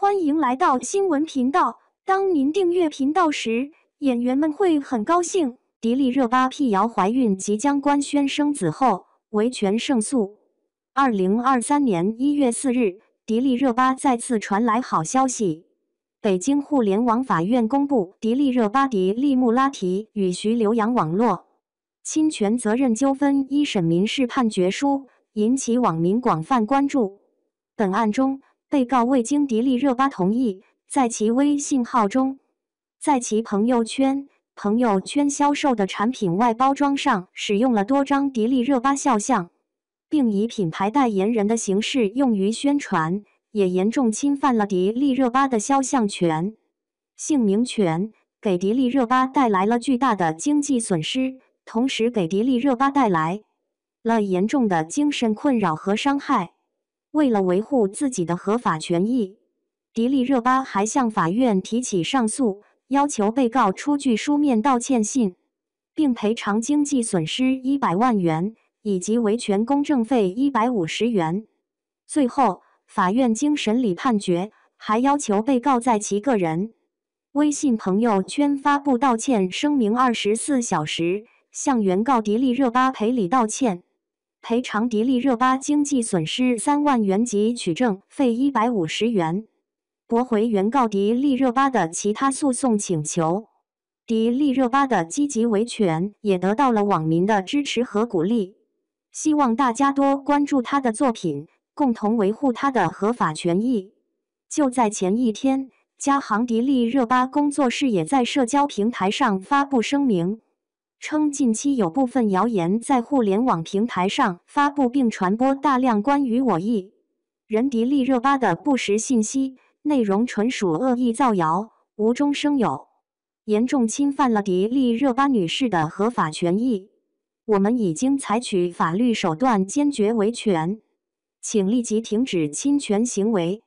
欢迎来到新闻频道。当您订阅频道时，演员们会很高兴。迪丽热巴辟谣怀孕，即将官宣生子后维权胜诉。二零二三年一月四日，迪丽热巴再次传来好消息。北京互联网法院公布迪丽热巴迪丽木拉提与徐留洋网络侵权责任纠纷一审民事判决书，引起网民广泛关注。本案中，被告未经迪丽热巴同意，在其微信号中，在其朋友圈、朋友圈销售的产品外包装上使用了多张迪丽热巴肖像，并以品牌代言人的形式用于宣传，也严重侵犯了迪丽热巴的肖像权、姓名权，给迪丽热巴带来了巨大的经济损失，同时给迪丽热巴带来了严重的精神困扰和伤害。为了维护自己的合法权益，迪丽热巴还向法院提起上诉，要求被告出具书面道歉信，并赔偿经济损失一百万元以及维权公证费一百五十元。最后，法院经审理判决，还要求被告在其个人微信朋友圈发布道歉声明二十四小时，向原告迪丽热巴赔礼道歉。赔偿迪丽热巴经济损失三万元及取证费一百五十元，驳回原告迪丽热巴的其他诉讼请求。迪丽热巴的积极维权也得到了网民的支持和鼓励，希望大家多关注她的作品，共同维护她的合法权益。就在前一天，加航迪丽热巴工作室也在社交平台上发布声明。称，近期有部分谣言在互联网平台上发布并传播大量关于我一人迪丽热巴的不实信息，内容纯属恶意造谣、无中生有，严重侵犯了迪丽热巴女士的合法权益。我们已经采取法律手段，坚决维权，请立即停止侵权行为。